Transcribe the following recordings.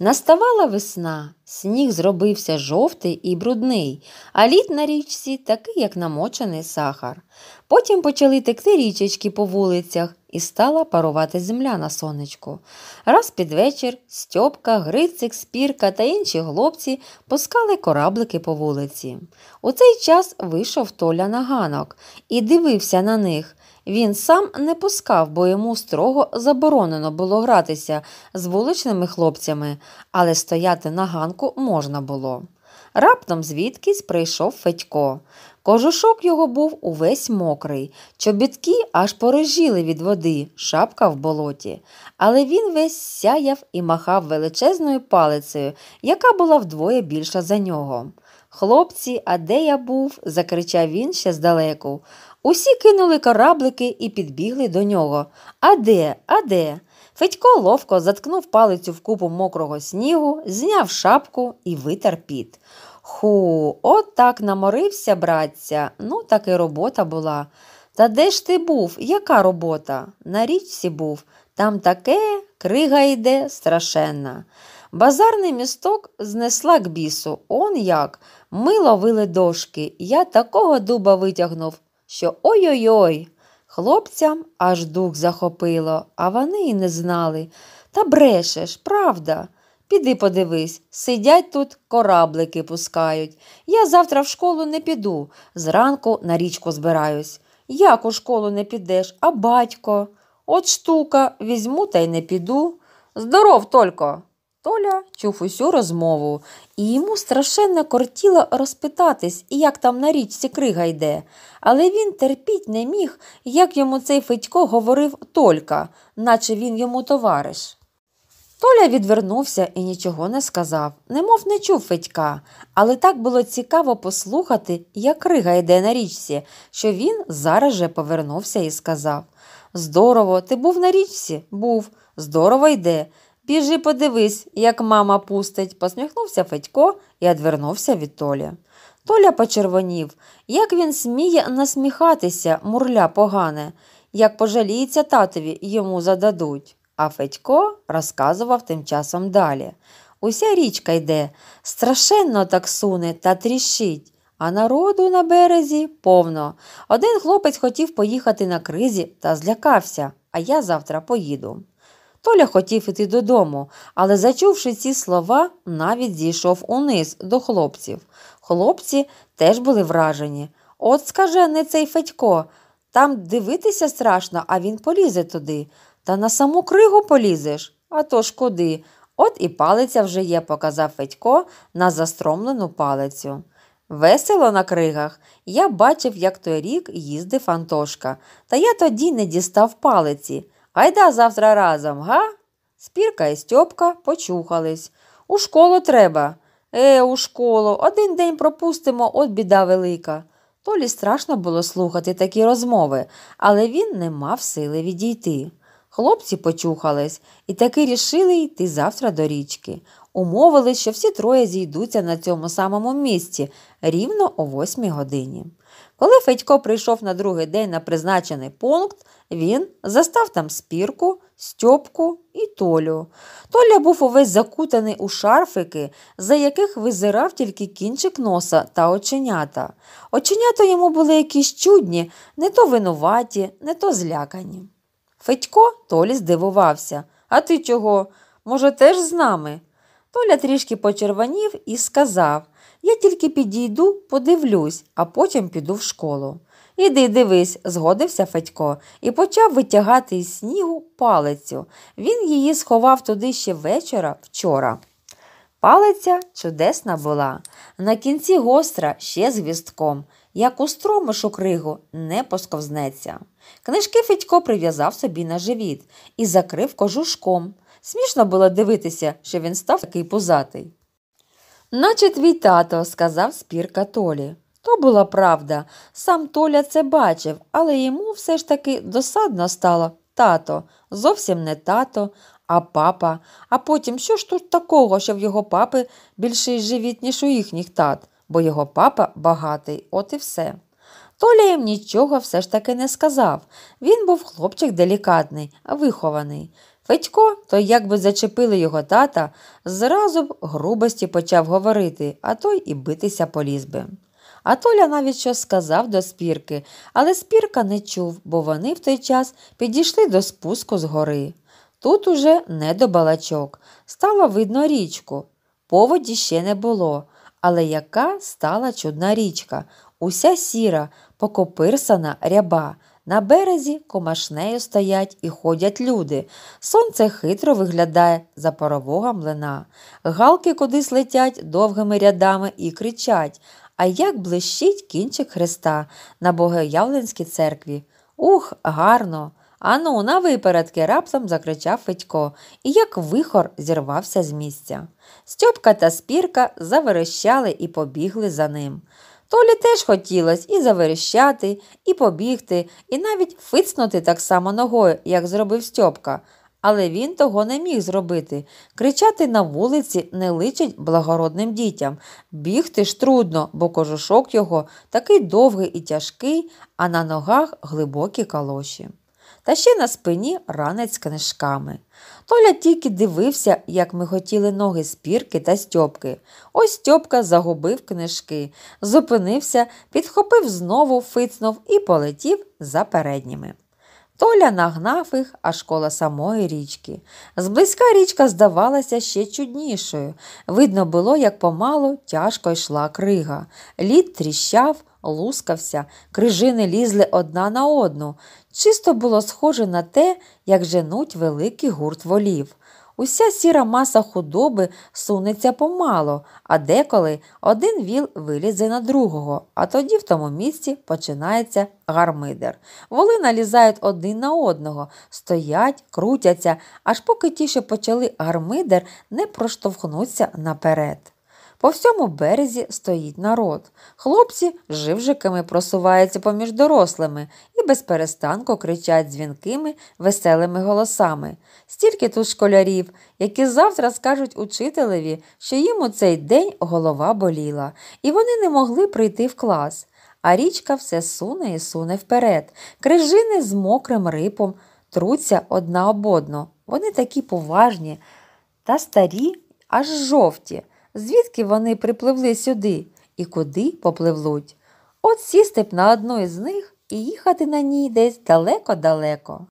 Наставала весна, сніг зробився жовтий і брудний, а лід на річці такий, як намочений сахар. Потім почали текти річечки по вулицях, і стала парувати земля на сонечку. Раз під вечір Стьопка, Грицик, Спірка та інші хлопці пускали кораблики по вулиці. У цей час вийшов Толя на ганок і дивився на них. Він сам не пускав, бо йому строго заборонено було гратися з вуличними хлопцями, але стояти на ганку можна було. Раптом звідкись прийшов Федько. Кожушок його був увесь мокрий, чобітки аж порожіли від води, шапка в болоті, але він весь сяяв і махав величезною палицею, яка була вдвоє більша за нього. Хлопці, а де я був? закричав він ще здалеку. Усі кинули кораблики і підбігли до нього. А де, а де? Федько ловко заткнув палицю в купу мокрого снігу, зняв шапку і витер піт. Ху, от так наморився, братця. Ну, так і робота була. Та де ж ти був? Яка робота? На річці був. Там таке крига йде страшенна. Базарний місток знесла к бісу. Он як. Ми ловили дошки. Я такого дуба витягнув, що ой-ой-ой. Хлопцям аж дух захопило, а вони й не знали. Та брешеш, правда. Піди подивись, сидять тут, кораблики пускають. Я завтра в школу не піду, зранку на річку збираюсь. Як у школу не підеш, а батько. От штука, візьму та й не піду. Здоров, Только. Толя чув усю розмову, і йому страшенно кортіло розпитатись, як там на річці крига йде, але він терпіть не міг, як йому цей Федько говорив Толька, наче він йому товариш. Толя відвернувся і нічого не сказав, немов не чув Федька, але так було цікаво послухати, як рига йде на річці, що він зараз же повернувся і сказав Здорово, ти був на річці? Був, здорово йде. Біжи, подивись, як мама пустить, посміхнувся Федько і одвернувся від Толі. Толя почервонів, як він сміє насміхатися, мурля погане, як пожаліється татові, йому зададуть. А Федько розказував тим часом далі. Уся річка йде, страшенно так суне та тріщить, а народу на березі повно. Один хлопець хотів поїхати на кризі та злякався, а я завтра поїду. Толя хотів іти додому, але, зачувши ці слова, навіть зійшов униз до хлопців. Хлопці теж були вражені. От скаже не цей Федько, там дивитися страшно, а він полізе туди. Та на саму кригу полізеш? А то ж куди? От і палиця вже є, показав Федько на застромлену палицю. Весело на кригах я бачив, як той рік їздив Антошка, та я тоді не дістав палиці. Айда завтра разом, га? Спірка і Стьопка почухались. У школу треба. Е, у школу, один день пропустимо, от біда велика. Толі страшно було слухати такі розмови, але він не мав сили відійти. Хлопці почухались і таки рішили йти завтра до річки. Умовили, що всі троє зійдуться на цьому самому місці рівно о восьмій годині. Коли Федько прийшов на другий день на призначений пункт, він застав там спірку, стьопку і толю. Толя був увесь закутаний у шарфики, за яких визирав тільки кінчик носа та оченята. Оченята йому були якісь чудні, не то винуваті, не то злякані. Федько Толі здивувався. А ти чого? Може, теж з нами? Толя трішки почервонів і сказав Я тільки підійду, подивлюсь, а потім піду в школу. Іди дивись, згодився Федько і почав витягати із снігу палицю. Він її сховав туди ще вечора вчора. Палиця чудесна була, на кінці гостра ще з гвістком, як у стромишу кригу не посковзнеться. Книжки Федько прив'язав собі на живіт і закрив кожушком. Смішно було дивитися, що він став такий пузатий. Наче твій тато, сказав спірка Толі. То була правда. Сам Толя це бачив, але йому все ж таки досадно стало тато, зовсім не тато, а папа. А потім що ж тут такого, що в його папи більший живіт, ніж у їхніх тат, бо його папа багатий, от і все. Толя їм нічого все ж таки не сказав. Він був хлопчик делікатний, вихований. Федько, то якби зачепили його тата, зразу б грубості почав говорити, а той і битися поліз би. А Толя навіть щось сказав до спірки, але спірка не чув, бо вони в той час підійшли до спуску з гори. Тут уже не до балачок. Стало видно річку. Поводі ще не було але яка стала чудна річка, уся сіра, покопирсана ряба. На березі комашнею стоять і ходять люди. Сонце хитро виглядає за парового млина. Галки кудись летять довгими рядами і кричать. А як блищить кінчик Христа на Богоявленській церкві? Ух, гарно! Ану, на випередки, раптом закричав Федько і як вихор зірвався з місця. Стьопка та спірка заверещали і побігли за ним. Толі теж хотілось і заверещати, і побігти, і навіть фицнути так само ногою, як зробив Стьопка. Але він того не міг зробити. Кричати на вулиці не личить благородним дітям. Бігти ж трудно, бо кожушок його такий довгий і тяжкий, а на ногах глибокі калоші та ще на спині ранець з книжками. Толя тільки дивився, як ми хотіли ноги спірки та Стьопки. Ось Стьопка загубив книжки, зупинився, підхопив знову, фицнув і полетів за передніми. Толя нагнав їх аж коло самої річки. Зблизька річка здавалася ще чуднішою. Видно було, як помалу тяжко йшла крига. Лід тріщав, лускався, крижини лізли одна на одну. Чисто було схоже на те, як женуть великий гурт волів. Уся сіра маса худоби сунеться помало, а деколи один віл вилізе на другого, а тоді в тому місці починається гармидер. Воли налізають один на одного, стоять, крутяться, аж поки ті, що почали гармидер, не проштовхнуться наперед. По всьому березі стоїть народ. Хлопці живжиками просуваються поміж дорослими і безперестанку кричать дзвінкими, веселими голосами. Стільки тут школярів, які завтра скажуть учителеві, що їм у цей день голова боліла, і вони не могли прийти в клас. А річка все суне і суне вперед. Крижини з мокрим рипом труться одна об одну. Вони такі поважні та старі, аж жовті звідки вони припливли сюди і куди попливлуть. От сісти б на одну із них і їхати на ній десь далеко-далеко.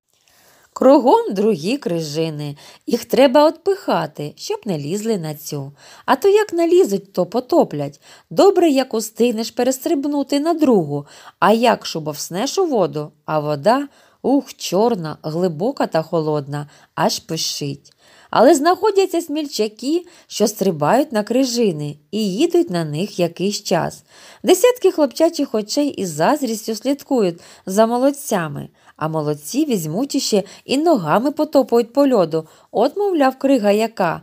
Кругом другі крижини, їх треба отпихати, щоб не лізли на цю. А то як налізуть, то потоплять. Добре, як устигнеш перестрибнути на другу, а як шубовснеш у воду, а вода ух, чорна, глибока та холодна, аж пишить. Але знаходяться смільчаки, що стрибають на крижини і їдуть на них якийсь час. Десятки хлопчачих очей із зазрістю слідкують за молодцями, а молодці візьмуть іще і ногами потопують по льоду, от, мовляв, крига яка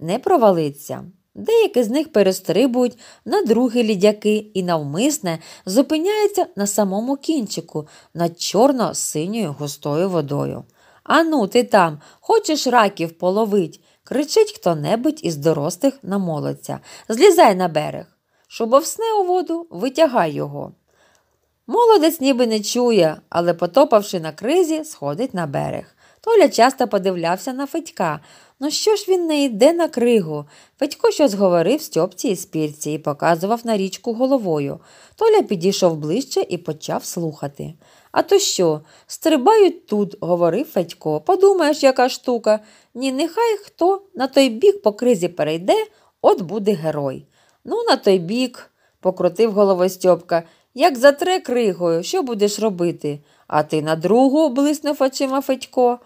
не провалиться. Деякі з них перестрибують на другі лідяки і навмисне зупиняються на самому кінчику над чорно-синьою густою водою. Ану, ти там, хочеш раків половить? кричить хто небудь із дорослих на молодця. Злізай на берег. Шубовсне у воду, витягай його. Молодець ніби не чує, але, потопавши на кризі, сходить на берег. Толя часто подивлявся на Федька, Ну що ж він не йде на кригу? Федько щось говорив Стьопці і спірці і показував на річку головою. Толя підійшов ближче і почав слухати. А то що? Стрибають тут, говорив Федько. Подумаєш, яка штука. Ні, нехай хто на той бік по кризі перейде, от буде герой. Ну, на той бік, покрутив головою Стьопка. Як затре кригою, що будеш робити? А ти на другу, блиснув очима Федько,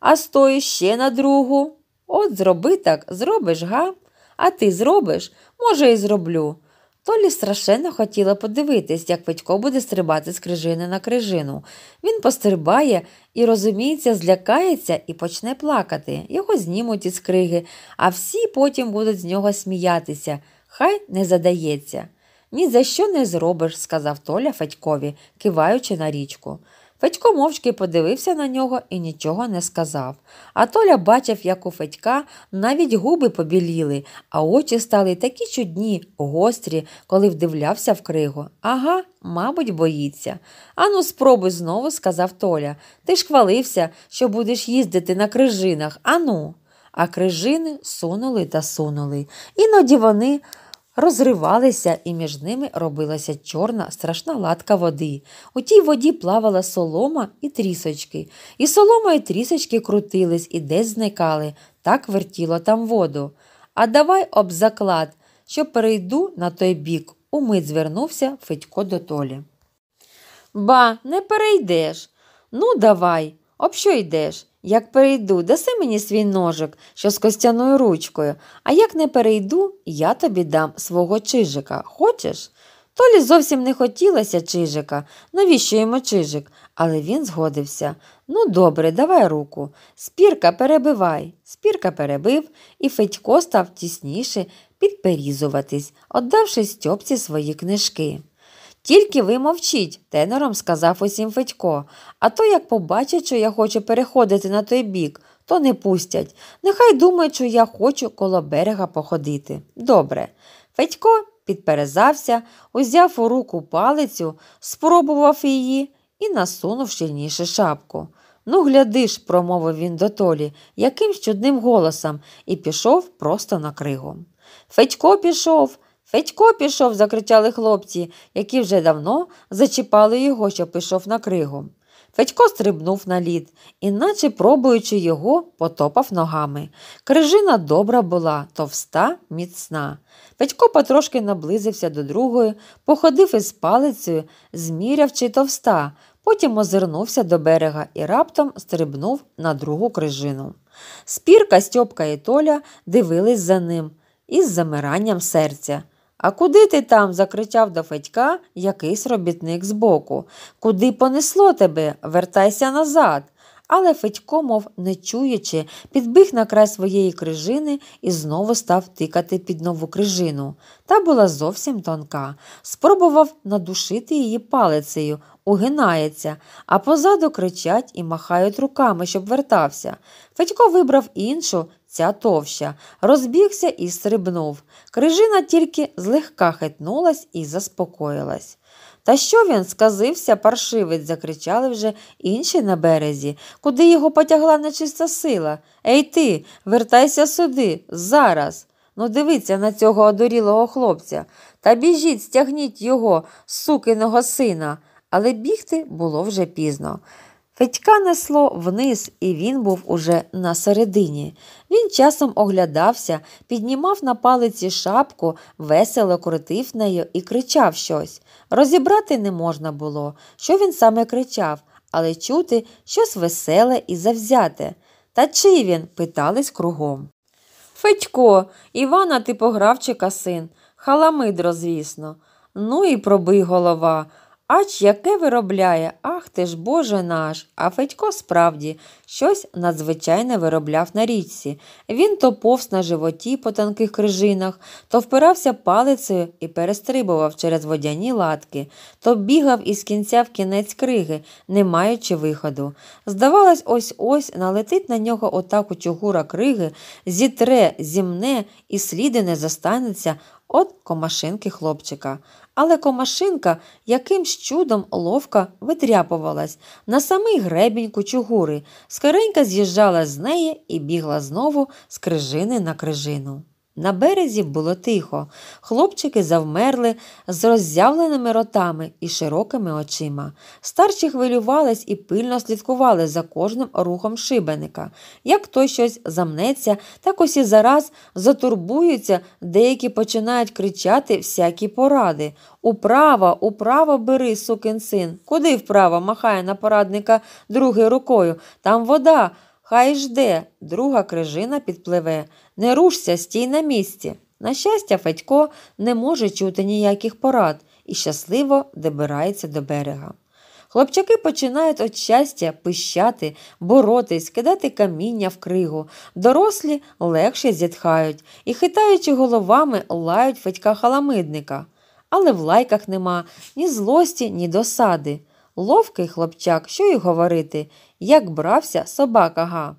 а стої ще на другу. От зроби так, зробиш, га? А ти зробиш? Може, і зроблю. Толі страшенно хотіла подивитись, як Федько буде стрибати з крижини на крижину. Він пострибає і, розуміється, злякається і почне плакати. Його знімуть із криги, а всі потім будуть з нього сміятися. Хай не задається. Ні за що не зробиш, сказав Толя Федькові, киваючи на річку. Федько мовчки подивився на нього і нічого не сказав. А Толя бачив, як у Федька навіть губи побіліли, а очі стали такі чудні, гострі, коли вдивлявся в криго. Ага, мабуть, боїться. Ану, спробуй знову, сказав Толя. Ти ж хвалився, що будеш їздити на крижинах. Ану. А крижини сунули та сунули. Іноді вони розривалися, і між ними робилася чорна страшна латка води. У тій воді плавала солома і трісочки. І солома і трісочки крутились і десь зникали, так вертіло там воду. А давай об заклад, що перейду на той бік, умить звернувся Федько до Толі. Ба, не перейдеш. Ну, давай, об що йдеш? Як перейду, даси мені свій ножик, що з костяною ручкою, а як не перейду, я тобі дам свого чижика. Хочеш? Толі зовсім не хотілося чижика, навіщо йому чижик, але він згодився. Ну, добре, давай руку. Спірка перебивай. Спірка перебив, і Федько став тісніше підперізуватись, віддавши Стьопці свої книжки. Тільки ви мовчіть, тенором сказав усім Федько, а то як побачать, що я хочу переходити на той бік, то не пустять. Нехай думають, що я хочу коло берега походити. Добре. Федько підперезався, узяв у руку палицю, спробував її і насунув щільніше шапку. Ну, глядиш, промовив він до Толі, якимсь чудним голосом, і пішов просто на кригу. Федько пішов. Федько пішов, закричали хлопці, які вже давно зачіпали його, що пішов на кригу. Федько стрибнув на лід, іначе, пробуючи його, потопав ногами. Крижина добра була, товста, міцна. Федько потрошки наблизився до другої, походив із палицею, зміряв чи товста, потім озирнувся до берега і раптом стрибнув на другу крижину. Спірка, Стьопка і Толя дивились за ним із замиранням серця. А куди ти там? закричав до Федька якийсь робітник збоку. Куди понесло тебе? Вертайся назад але Федько, мов не чуючи, підбіг на край своєї крижини і знову став тикати під нову крижину. Та була зовсім тонка. Спробував надушити її палицею, угинається, а позаду кричать і махають руками, щоб вертався. Федько вибрав іншу. Ця товща розбігся і стрибнув. Крижина тільки злегка хитнулась і заспокоїлась. Та що він сказився, паршивець, закричали вже інші на березі, куди його потягла нечиста сила. Ей ти, вертайся сюди, зараз. Ну, дивіться на цього одурілого хлопця. Та біжіть, стягніть його, сукиного сина. Але бігти було вже пізно. Федька несло вниз, і він був уже на середині. Він часом оглядався, піднімав на палиці шапку, весело крутив нею і кричав щось. Розібрати не можна було, що він саме кричав, але чути щось веселе і завзяте. Та чий він? питались кругом. Федько, Івана Типогравчика син, халамидро, звісно. Ну і пробий голова. Ач, яке виробляє, ах ти ж Боже наш! А Федько справді щось надзвичайне виробляв на річці. Він то повз на животі по тонких крижинах, то впирався палицею і перестрибував через водяні латки, то бігав із кінця в кінець криги, не маючи виходу. Здавалось, ось ось налетить на нього отаку чугура криги, зітре, зімне, і сліди не застанеться, от комашинки хлопчика. Але комашинка якимсь чудом ловка витряпувалась на самий гребінь кучугури, скоренька з'їжджала з неї і бігла знову з крижини на крижину. На березі було тихо, хлопчики завмерли з роззявленими ротами і широкими очима. Старші хвилювались і пильно слідкували за кожним рухом шибеника. Як той щось замнеться, так усі зараз затурбуються, деякі починають кричати всякі поради. Управа, управо бери, сукин син. Куди вправо махає на порадника другою рукою? Там вода. Хай жде, друга крижина підпливе. Не рушся, стій на місці. На щастя, Федько не може чути ніяких порад і щасливо добирається до берега. Хлопчаки починають від щастя пищати, боротись, кидати каміння в кригу. Дорослі легше зітхають і, хитаючи головами, лають Федька халамидника. Але в лайках нема ні злості, ні досади. Ловкий хлопчак, що й говорити, як брався собака га.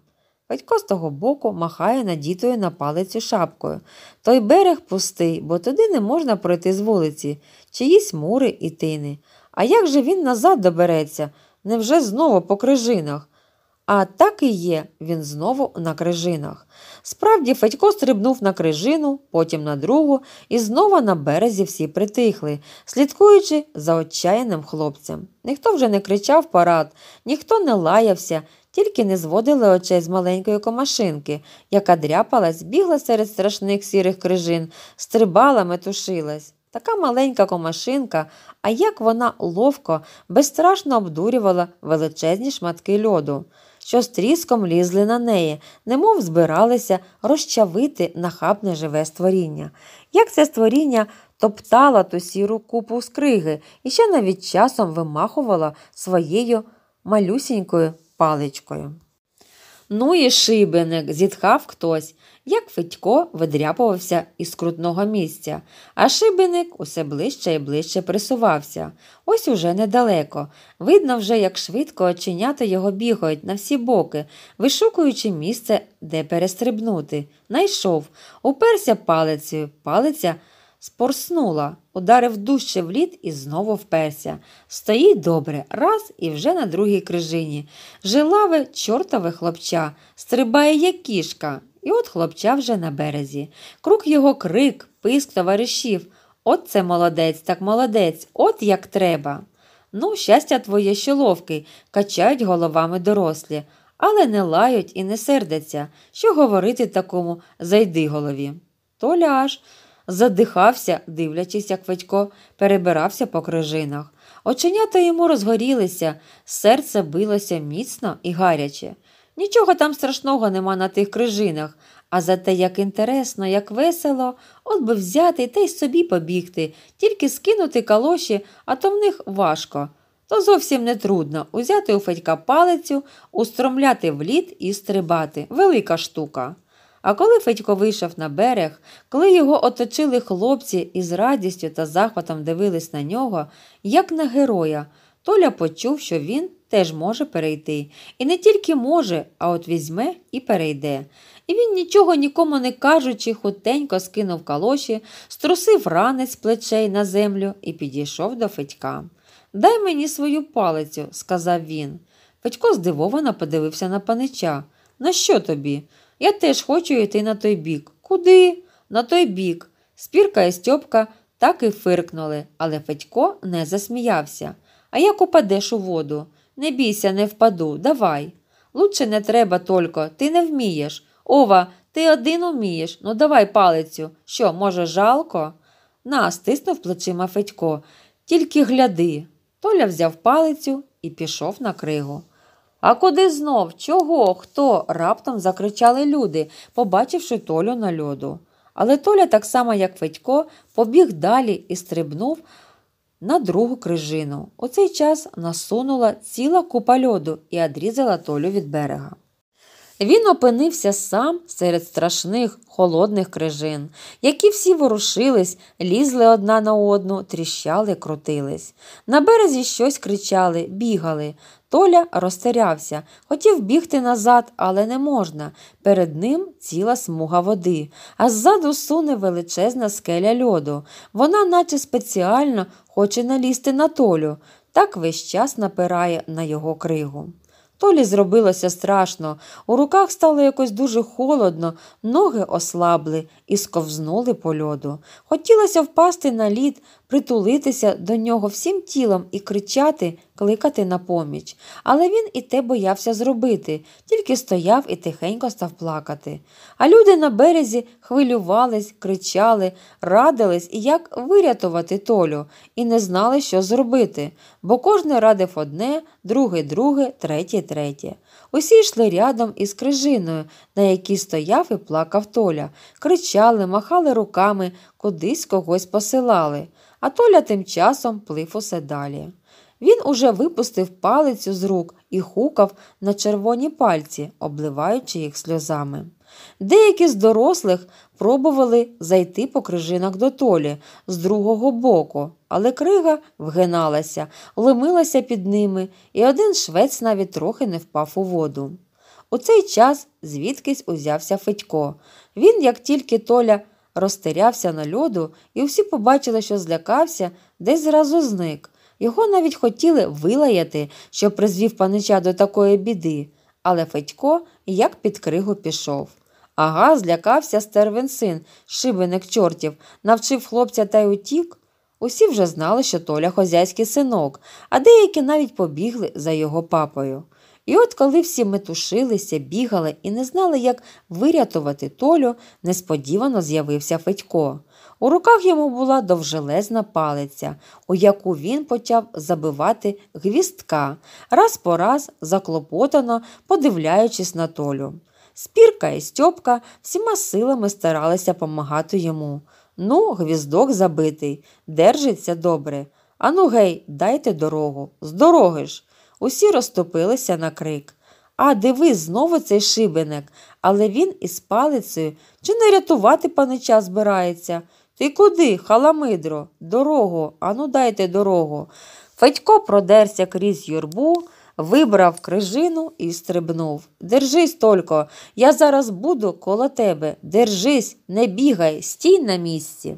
Батько з того боку махає надітою на палицю шапкою. Той берег пустий, бо туди не можна пройти з вулиці, чиїсь мури і тини. А як же він назад добереться? Невже знову по крижинах? А так і є, він знову на крижинах. Справді, Федько стрибнув на крижину, потім на другу, і знову на березі всі притихли, слідкуючи за отчаяним хлопцем. Ніхто вже не кричав парад, ніхто не лаявся, тільки не зводили очей з маленької комашинки, яка дряпалась, бігла серед страшних сірих крижин, стрибала, метушилась. Така маленька комашинка, а як вона ловко, безстрашно обдурювала величезні шматки льоду що з тріском лізли на неї, немов збиралися розчавити нахабне живе створіння. Як це створіння топтала ту сіру купу скриги і ще навіть часом вимахувала своєю малюсінькою паличкою. Ну і шибеник, зітхав хтось, як Федько видряпувався із крутного місця, а шибеник усе ближче і ближче присувався. Ось уже недалеко. Видно вже, як швидко оченята його бігають на всі боки, вишукуючи місце, де перестрибнути. Найшов, уперся палицею, палиця – Спорснула, ударив дужче в лід і знову вперся. Стоїть добре, раз і вже на другій крижині. Жилаве чортове хлопча, стрибає, як кішка, і от хлопча вже на березі. Круг його крик, писк товаришів. От це молодець, так молодець, от як треба. Ну, щастя твоє, що ловкий, качають головами дорослі, але не лають і не сердяться. Що говорити такому зайди голові? То ляж задихався, дивлячись, як Федько перебирався по крижинах. Оченята йому розгорілися, серце билося міцно і гаряче. Нічого там страшного нема на тих крижинах, а за те, як інтересно, як весело, от би взяти та й собі побігти, тільки скинути калоші, а то в них важко. То зовсім не трудно узяти у Федька палицю, устромляти в лід і стрибати. Велика штука. А коли Федько вийшов на берег, коли його оточили хлопці і з радістю та захватом дивились на нього, як на героя, Толя почув, що він теж може перейти. І не тільки може, а от візьме і перейде. І він, нічого нікому не кажучи, хутенько скинув калоші, струсив ранець плечей на землю і підійшов до Федька. Дай мені свою палицю, сказав він. Федько здивовано подивився на панича. На що тобі? Я теж хочу йти на той бік. Куди? На той бік. Спірка і Стьопка так і фиркнули, але Федько не засміявся. А як упадеш у воду? Не бійся, не впаду, давай. Лучше не треба, тільки, ти не вмієш. Ова, ти один умієш. Ну давай палицю. Що, може, жалко? На, стиснув плечима Федько. Тільки гляди. Толя взяв палицю і пішов на кригу. А куди знов? Чого? Хто? раптом закричали люди, побачивши Толю на льоду. Але Толя, так само, як Федько, побіг далі і стрибнув на другу крижину. У цей час насунула ціла купа льоду і одрізала Толю від берега. Він опинився сам серед страшних холодних крижин, які всі ворушились, лізли одна на одну, тріщали, крутились. На березі щось кричали, бігали. Толя розтерявся, хотів бігти назад, але не можна. Перед ним ціла смуга води, а ззаду суне величезна скеля льоду. Вона, наче спеціально, хоче налізти на толю, так весь час напирає на його кригу. Толі зробилося страшно, у руках стало якось дуже холодно, ноги ослабли і сковзнули по льоду. Хотілося впасти на лід, притулитися до нього всім тілом і кричати, кликати на поміч. Але він і те боявся зробити, тільки стояв і тихенько став плакати. А люди на березі хвилювались, кричали, радились, як вирятувати Толю, і не знали, що зробити, бо кожен радив одне, другий друге, третє третє. Усі йшли рядом із крижиною, на якій стояв і плакав Толя, кричали, махали руками, кудись когось посилали, а Толя тим часом плив усе далі. Він уже випустив палицю з рук і хукав на червоні пальці, обливаючи їх сльозами. Деякі з дорослих пробували зайти по крижинах до толі з другого боку, але крига вгиналася, лимилася під ними, і один швець навіть трохи не впав у воду. У цей час звідкись узявся Федько. Він, як тільки Толя розтерявся на льоду, і всі побачили, що злякався, десь зразу зник. Його навіть хотіли вилаяти, що призвів панича до такої біди, але Федько як під кригу пішов. Ага, злякався стервен син, шибеник чортів, навчив хлопця та й утік. Усі вже знали, що Толя хозяйський синок, а деякі навіть побігли за його папою. І от коли всі метушилися, бігали і не знали, як вирятувати Толю, несподівано з'явився Федько. У руках йому була довжелезна палиця, у яку він почав забивати гвістка, раз по раз заклопотано подивляючись на Толю. Спірка і Стьопка всіма силами старалися помагати йому. Ну, гвіздок забитий, держиться добре. Ану, гей, дайте дорогу. З дороги ж. Усі розтопилися на крик. А диви, знову цей шибеник, але він із палицею чи не рятувати панича збирається. Ти куди, халамидро? Дорогу, ану дайте дорогу. Федько продерся крізь юрбу вибрав крижину і стрибнув. Держись, Только, я зараз буду коло тебе. Держись, не бігай, стій на місці.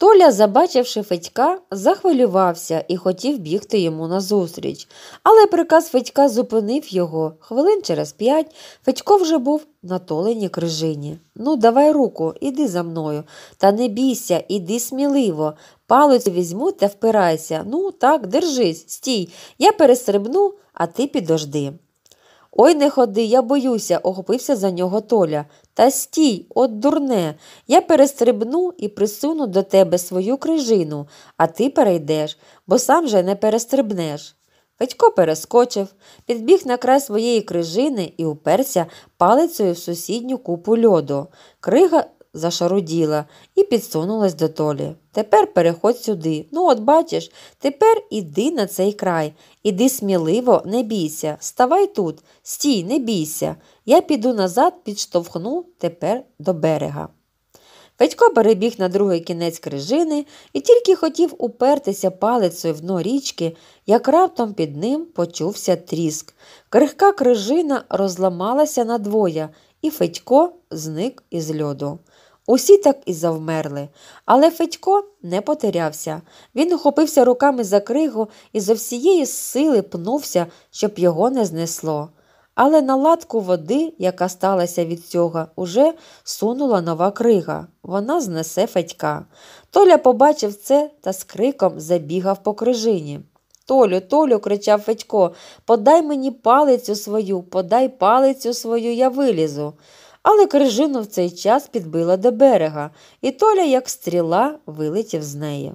Толя, забачивши Федька, захвилювався і хотів бігти йому назустріч. Але приказ Федька зупинив його. Хвилин через п'ять Федько вже був на толеній крижині. Ну, давай руку, іди за мною. Та не бійся, іди сміливо. Палицю візьму та впирайся. Ну, так, держись, стій, я перестрибну, а ти підожди. Ой не ходи, я боюся, охопився за нього Толя. Та стій, от дурне, я перестрибну і присуну до тебе свою крижину, а ти перейдеш, бо сам же не перестрибнеш. Федько перескочив, підбіг на край своєї крижини і уперся палицею в сусідню купу льоду. Крига зашаруділа і підсунулась до Толі. Тепер переходь сюди. Ну, от бачиш, тепер іди на цей край. Іди сміливо, не бійся. Ставай тут, стій, не бійся. Я піду назад, підштовхну тепер до берега. Федько перебіг на другий кінець крижини і тільки хотів упертися палицею в дно річки, як раптом під ним почувся тріск. Крихка крижина розламалася надвоє, і Федько зник із льоду. Усі так і завмерли. Але Федько не потерявся. Він ухопився руками за кригу і зо всієї сили пнувся, щоб його не знесло. Але на латку води, яка сталася від цього, уже сунула нова крига. Вона знесе Федька. Толя побачив це та з криком забігав по крижині. Толю, Толю, кричав Федько, подай мені палицю свою, подай палицю свою, я вилізу але крижину в цей час підбила до берега, і Толя, як стріла, вилетів з неї.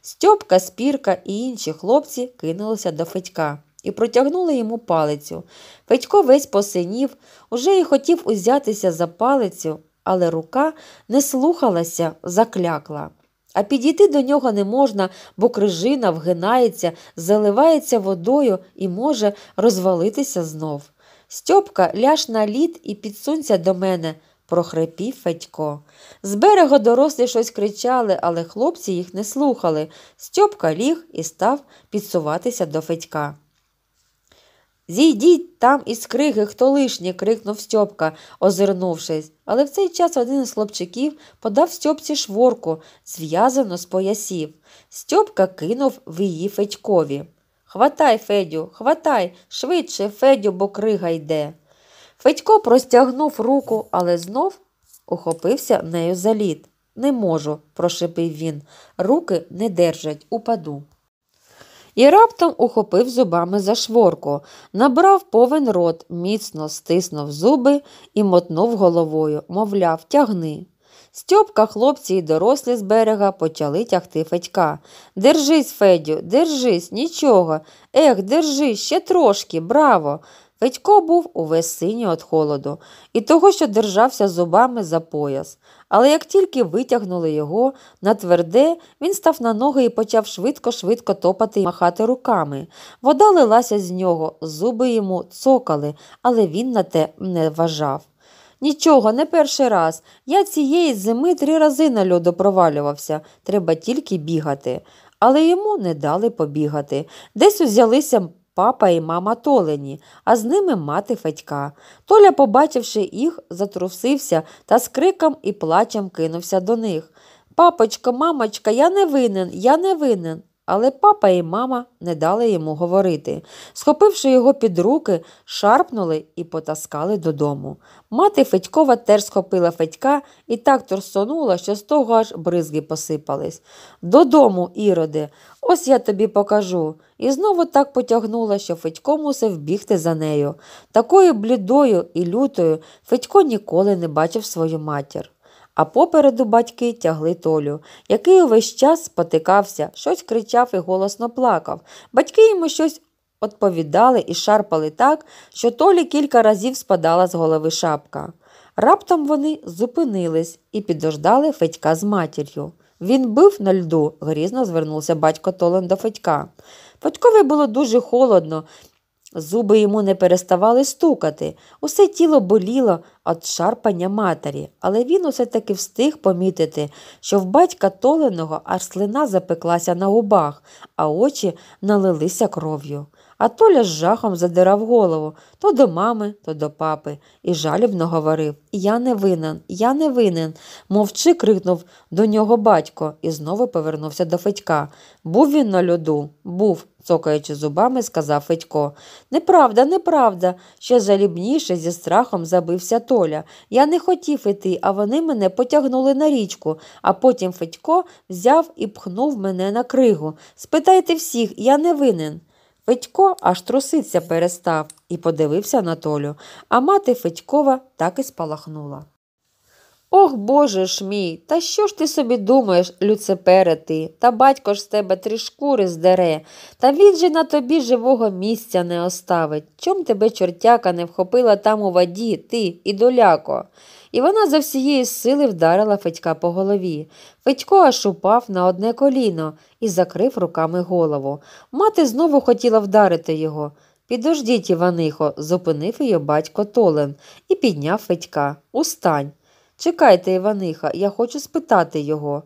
Стьопка, спірка і інші хлопці кинулися до Федька і протягнули йому палицю. Федько весь посинів, уже й хотів узятися за палицю, але рука не слухалася, заклякла. А підійти до нього не можна, бо крижина вгинається, заливається водою і може розвалитися знов. Стьопка ляж на лід і підсунься до мене, прохрипів Федько. З берега дорослі щось кричали, але хлопці їх не слухали. Стьопка ліг і став підсуватися до Федька. Зійдіть там із криги, хто лишній, крикнув Стьопка, озирнувшись. Але в цей час один із хлопчиків подав Стьопці шворку, зв'язану з поясів. Стьопка кинув в її Федькові. Хватай, Федю, хватай, швидше, Федю, бо крига йде. Федько простягнув руку, але знов ухопився нею за лід. Не можу, прошепив він. Руки не держать, упаду. І раптом ухопив зубами за шворку, набрав повен рот, міцно стиснув зуби і мотнув головою, мовляв, тягни. Стьопка, хлопці і дорослі з берега почали тягти Федька. Держись, Федю, держись, нічого. Ех, держись, ще трошки, браво. Федько був увесь синій від холоду і того, що держався зубами за пояс. Але як тільки витягнули його на тверде, він став на ноги і почав швидко-швидко топати і махати руками. Вода лилася з нього, зуби йому цокали, але він на те не вважав. Нічого, не перший раз. Я цієї зими три рази на льоду провалювався, треба тільки бігати. Але йому не дали побігати. Десь узялися папа і мама толені, а з ними мати Федька. Толя, побачивши їх, затрусився та з криком і плачем кинувся до них. Папочка, мамочка, я не винен, я не винен але папа і мама не дали йому говорити. Схопивши його під руки, шарпнули і потаскали додому. Мати Федькова теж схопила Федька і так торсонула, що з того аж бризги посипались. Додому, іроди, ось я тобі покажу. І знову так потягнула, що Федько мусив бігти за нею. Такою блідою і лютою Федько ніколи не бачив свою матір. А попереду батьки тягли Толю, який увесь час спотикався, щось кричав і голосно плакав. Батьки йому щось відповідали і шарпали так, що Толі кілька разів спадала з голови шапка. Раптом вони зупинились і підождали Федька з матір'ю. Він бив на льду, грізно звернувся батько Толен до Федька. Федькові було дуже холодно, Зуби йому не переставали стукати, усе тіло боліло від шарпання матері, але він усе таки встиг помітити, що в батька толеного аж слина запеклася на губах, а очі налилися кров'ю. А Толя з жахом задирав голову то до мами, то до папи, і жалібно говорив Я не винен, я не винен. Мовчи, крикнув до нього батько і знову повернувся до Федька. Був він на льоду, був, цокаючи зубами, сказав Федько. Неправда, неправда. Ще жалібніше зі страхом забився Толя. Я не хотів іти, а вони мене потягнули на річку, а потім Федько взяв і пхнув мене на кригу. Спитайте всіх, я не винен. Федько аж труситься перестав і подивився на Толю, а мати Федькова так і спалахнула. Ох, Боже ж мій, та що ж ти собі думаєш, Люципере ти, та батько ж з тебе три шкури здере, та він же на тобі живого місця не оставить. Чом тебе чортяка не вхопила там у воді, ти, і доляко? І вона за всієї сили вдарила Федька по голові. Федько аж упав на одне коліно і закрив руками голову. Мати знову хотіла вдарити його. Підождіть, Іванихо, зупинив її батько Толен і підняв Федька. Устань. Чекайте, Іваниха, я хочу спитати його.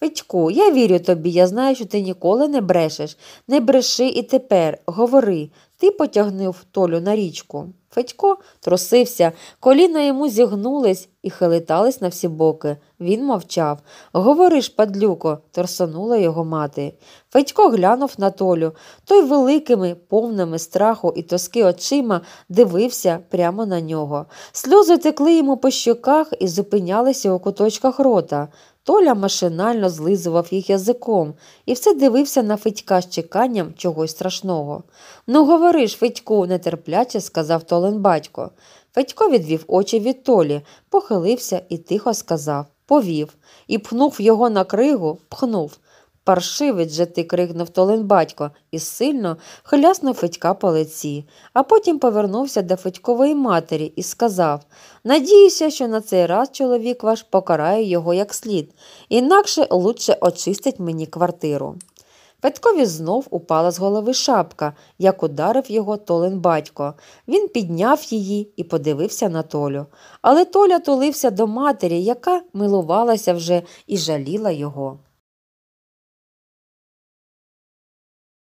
Федьку, я вірю тобі, я знаю, що ти ніколи не брешеш. Не бреши і тепер. Говори, ти потягнув Толю на річку. Федько трусився, коліна йому зігнулись і хилитались на всі боки. Він мовчав. Говориш, падлюко, торсонула його мати. Федько глянув на Толю. Той великими, повними страху і тоски очима дивився прямо на нього. Сльози текли йому по щоках і зупинялися у куточках рота. Толя машинально злизував їх язиком і все дивився на Федька з чеканням чогось страшного. Ну, говориш, Федьку, нетерпляче сказав Толя задоволений батько. Федько відвів очі від Толі, похилився і тихо сказав повів і пхнув його на кригу, пхнув. Паршивець же ти крикнув Толин батько і сильно хляснув Федька по лиці, а потім повернувся до Федькової матері і сказав Надіюся, що на цей раз чоловік ваш покарає його як слід, інакше лучше очистить мені квартиру. Петкові знов упала з голови шапка, як ударив його Толин батько. Він підняв її і подивився на Толю. Але Толя тулився до матері, яка милувалася вже і жаліла його.